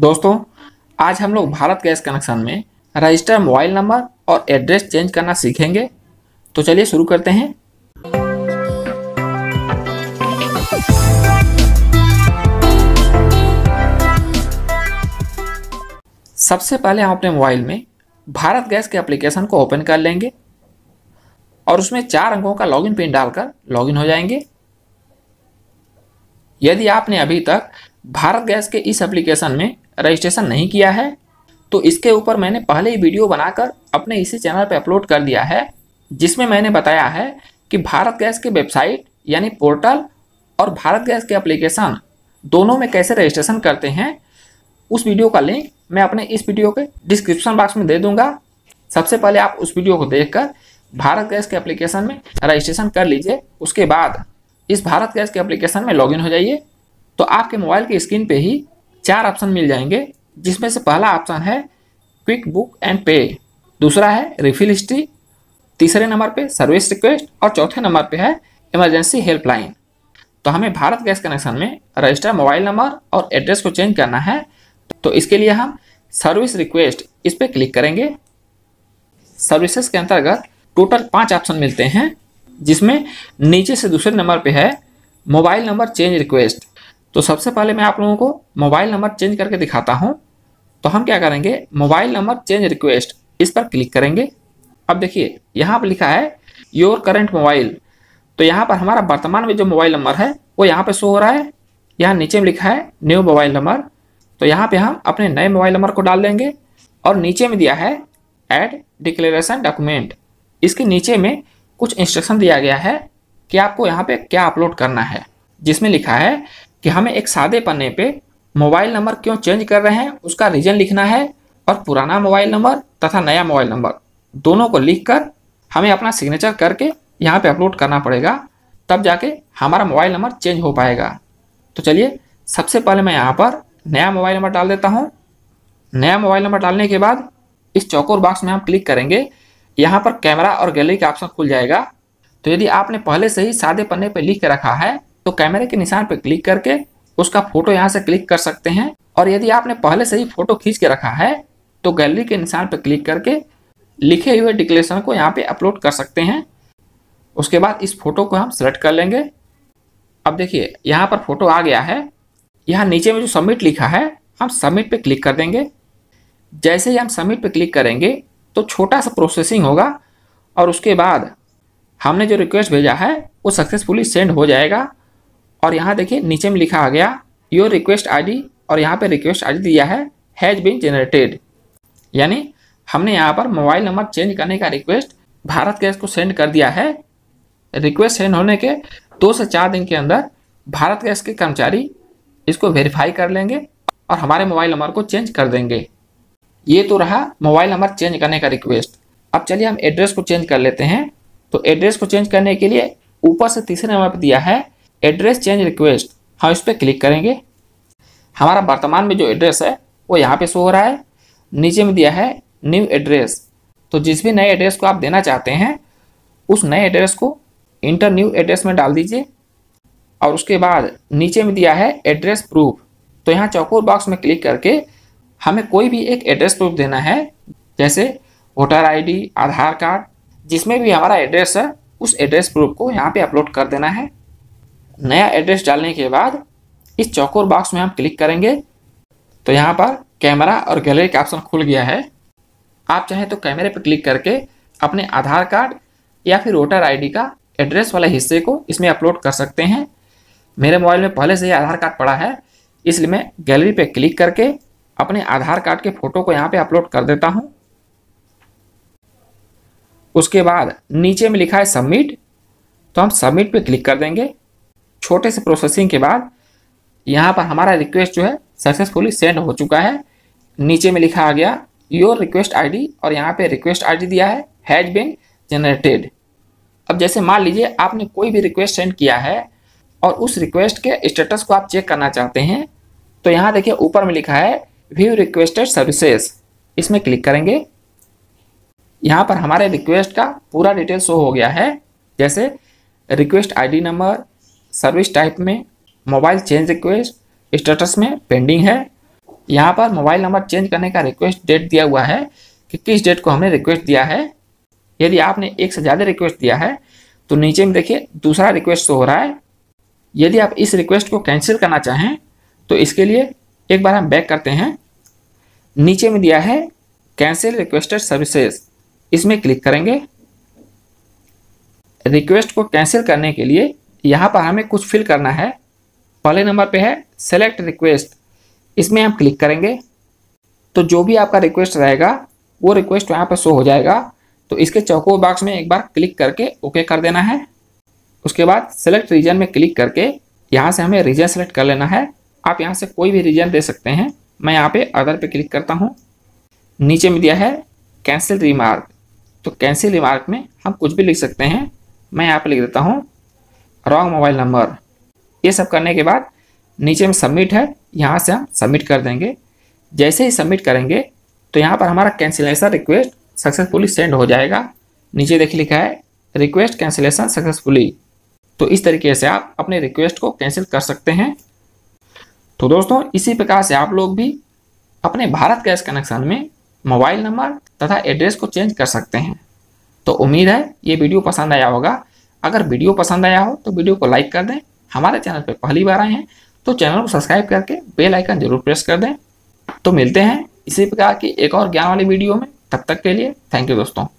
दोस्तों आज हम लोग भारत गैस कनेक्शन में रजिस्टर मोबाइल नंबर और एड्रेस चेंज करना सीखेंगे तो चलिए शुरू करते हैं सबसे पहले हम अपने मोबाइल में भारत गैस के एप्लीकेशन को ओपन कर लेंगे और उसमें चार अंकों का लॉगिन पिन डालकर लॉगिन हो जाएंगे यदि आपने अभी तक भारत गैस के इस एप्लीकेशन में रजिस्ट्रेशन नहीं किया है तो इसके ऊपर मैंने पहले ही वीडियो बनाकर अपने इसी चैनल पर अपलोड कर दिया है जिसमें मैंने बताया है कि भारत गैस के वेबसाइट यानी पोर्टल और भारत गैस के एप्लीकेशन दोनों में कैसे रजिस्ट्रेशन करते हैं उस वीडियो का लिंक मैं अपने इस वीडियो के डिस्क्रिप्शन बॉक्स में दे दूंगा सबसे पहले आप उस वीडियो को देखकर भारत गैस के एप्लीकेशन में रजिस्ट्रेशन कर लीजिए उसके बाद इस भारत गैस के एप्लीकेशन में लॉगिन हो जाइए तो आपके मोबाइल की स्क्रीन पे ही चार ऑप्शन मिल जाएंगे जिसमें से पहला ऑप्शन है क्विक बुक एंड पे दूसरा है रिफिल हिस्ट्री तीसरे नंबर पे सर्विस रिक्वेस्ट और चौथे नंबर पे है इमरजेंसी हेल्पलाइन तो हमें भारत गैस कनेक्शन में रजिस्टर मोबाइल नंबर और एड्रेस को चेंज करना है तो इसके लिए हम सर्विस रिक्वेस्ट इस पर क्लिक करेंगे सर्विसेज के अंतर्गत टोटल पाँच ऑप्शन मिलते हैं जिसमें नीचे से दूसरे नंबर पर है मोबाइल नंबर चेंज रिक्वेस्ट तो सबसे पहले मैं आप लोगों को मोबाइल नंबर चेंज करके दिखाता हूँ तो हम क्या करेंगे मोबाइल नंबर चेंज रिक्वेस्ट इस पर क्लिक करेंगे अब देखिए यहाँ पर लिखा है योर करेंट मोबाइल तो यहाँ पर हमारा वर्तमान में जो मोबाइल नंबर है वो यहाँ पर शो हो रहा है यहाँ नीचे में लिखा है न्यू मोबाइल नंबर तो यहाँ पे हम अपने नए मोबाइल नंबर को डाल देंगे और नीचे में दिया है ऐड डिक्लेरेशन डॉक्यूमेंट इसके नीचे में कुछ इंस्ट्रक्शन दिया गया है कि आपको यहाँ पे क्या अपलोड करना है जिसमें लिखा है कि हमें एक सादे पन्ने पे मोबाइल नंबर क्यों चेंज कर रहे हैं उसका रीजन लिखना है और पुराना मोबाइल नंबर तथा नया मोबाइल नंबर दोनों को लिख कर हमें अपना सिग्नेचर करके यहाँ पे अपलोड करना पड़ेगा तब जाके हमारा मोबाइल नंबर चेंज हो पाएगा तो चलिए सबसे पहले मैं यहाँ पर नया मोबाइल नंबर डाल देता हूँ नया मोबाइल नंबर डालने के बाद इस चौकोर बॉक्स में हम क्लिक करेंगे यहाँ पर कैमरा और गैलरी का ऑप्शन खुल जाएगा तो यदि आपने पहले से ही सादे पन्ने पर लिख के रखा है तो कैमरे के निशान पर क्लिक करके उसका फोटो यहाँ से क्लिक कर सकते हैं और यदि आपने पहले से ही फोटो खींच के रखा है तो गैलरी के निशान पर क्लिक करके लिखे हुए डिक्लेरेशन को यहाँ पे अपलोड कर सकते हैं उसके बाद इस फोटो को हम सेलेक्ट कर लेंगे अब देखिए यहाँ पर फोटो आ गया है यहाँ नीचे में जो सबमिट लिखा है हम सबमिट पे क्लिक कर देंगे जैसे ही हम सबमिट पे क्लिक करेंगे तो छोटा सा प्रोसेसिंग होगा और उसके बाद हमने जो रिक्वेस्ट भेजा है वो सक्सेसफुली सेंड हो जाएगा और यहाँ देखिए नीचे में लिखा आ गया योर रिक्वेस्ट आईडी और यहाँ पे रिक्वेस्ट आईडी दिया है हैज़ बीन जनरेटेड यानी हमने यहाँ पर मोबाइल नंबर चेंज करने का रिक्वेस्ट भारत गैस को सेंड कर दिया है रिक्वेस्ट सेंड होने के दो से चार दिन के अंदर भारत गैस के कर्मचारी इसको वेरीफाई कर लेंगे और हमारे मोबाइल नंबर को चेंज कर देंगे ये तो रहा मोबाइल नंबर चेंज करने का रिक्वेस्ट अब चलिए हम एड्रेस को चेंज कर लेते हैं तो एड्रेस को चेंज करने के लिए ऊपर से तीसरे नंबर पर दिया है एड्रेस चेंज रिक्वेस्ट हम इस पर क्लिक करेंगे हमारा वर्तमान में जो एड्रेस है वो यहाँ पे शो हो रहा है नीचे में दिया है न्यू एड्रेस तो जिस भी नए एड्रेस को आप देना चाहते हैं उस नए एड्रेस को इंटर न्यू एड्रेस में डाल दीजिए और उसके बाद नीचे में दिया है एड्रेस प्रूफ तो यहाँ चौकोर बॉक्स में क्लिक करके हमें कोई भी एक एड्रेस प्रूफ देना है जैसे वोटर आईडी, आधार कार्ड जिसमें भी हमारा एड्रेस है उस एड्रेस प्रूफ को यहाँ पे अपलोड कर देना है नया एड्रेस डालने के बाद इस चौकोर बॉक्स में हम क्लिक करेंगे तो यहाँ पर कैमरा और गैलरी का ऑप्शन खुल गया है आप चाहें तो कैमरे पर क्लिक करके अपने आधार कार्ड या फिर वोटर आईडी का एड्रेस वाले हिस्से को इसमें अपलोड कर सकते हैं मेरे मोबाइल में पहले से ही आधार कार्ड पड़ा है इसलिए मैं गैलरी पे क्लिक करके अपने आधार कार्ड के फ़ोटो को यहाँ पे अपलोड कर देता हूँ उसके बाद नीचे में लिखा है सबमिट तो हम सबमिट पे क्लिक कर देंगे छोटे से प्रोसेसिंग के बाद यहाँ पर हमारा रिक्वेस्ट जो है सक्सेसफुली सेंड हो चुका है नीचे में लिखा आ गया योर रिक्वेस्ट आईडी और यहाँ पे रिक्वेस्ट आईडी दिया है हैज बिन जनरेटेड अब जैसे मान लीजिए आपने कोई भी रिक्वेस्ट सेंड किया है और उस रिक्वेस्ट के स्टेटस को आप चेक करना चाहते हैं तो यहाँ देखिए ऊपर में लिखा है व्यू रिक्वेस्टेड सर्विसेज इसमें क्लिक करेंगे यहाँ पर हमारे रिक्वेस्ट का पूरा डिटेल शो हो गया है जैसे request ID number service type में मोबाइल चेंज रिक्वेस्ट स्टेटस में पेंडिंग है यहाँ पर मोबाइल नंबर चेंज करने का रिक्वेस्ट डेट दिया हुआ है कि किस डेट को हमने रिक्वेस्ट दिया है यदि आपने एक से ज़्यादा रिक्वेस्ट दिया है तो नीचे में देखिए दूसरा रिक्वेस्ट हो रहा है यदि आप इस रिक्वेस्ट को कैंसिल करना चाहें तो इसके लिए एक बार हम बैक करते हैं नीचे में दिया है कैंसिल रिक्वेस्टेड सर्विसेज इसमें क्लिक करेंगे रिक्वेस्ट को कैंसिल करने के लिए यहाँ पर हमें कुछ फिल करना है पहले नंबर पे है सेलेक्ट रिक्वेस्ट इसमें हम क्लिक करेंगे तो जो भी आपका रिक्वेस्ट रहेगा वो रिक्वेस्ट यहाँ पर शो हो जाएगा तो इसके चौको बॉक्स में एक बार क्लिक करके ओके कर देना है उसके बाद सेलेक्ट रीजन में क्लिक करके यहाँ से हमें रीजन सेलेक्ट कर लेना है आप यहाँ से कोई भी रीजन दे सकते हैं मैं यहाँ पे अदर पे क्लिक करता हूँ नीचे में दिया है कैंसिल रिमार्क तो कैंसिल रिमार्क में हम कुछ भी लिख सकते हैं मैं यहाँ पे लिख देता हूँ रॉन्ग मोबाइल नंबर ये सब करने के बाद नीचे में सबमिट है यहाँ से हम सबमिट कर देंगे जैसे ही सबमिट करेंगे तो यहाँ पर हमारा कैंसिलेशन रिक्वेस्ट सक्सेसफुली सेंड हो जाएगा नीचे देखिए लिखा है रिक्वेस्ट कैंसिलेशन सक्सेसफुली तो इस तरीके से आप अपने रिक्वेस्ट को कैंसिल कर सकते हैं तो दोस्तों इसी प्रकार से आप लोग भी अपने भारत गैस कनेक्शन में मोबाइल नंबर तथा एड्रेस को चेंज कर सकते हैं तो उम्मीद है ये वीडियो पसंद आया होगा अगर वीडियो पसंद आया हो तो वीडियो को लाइक कर दें हमारे चैनल पर पहली बार आए हैं तो चैनल को सब्सक्राइब करके बेल आइकन जरूर प्रेस कर दें तो मिलते हैं इसी प्रकार की एक और ज्ञान वाली वीडियो में तब तक के लिए थैंक यू दोस्तों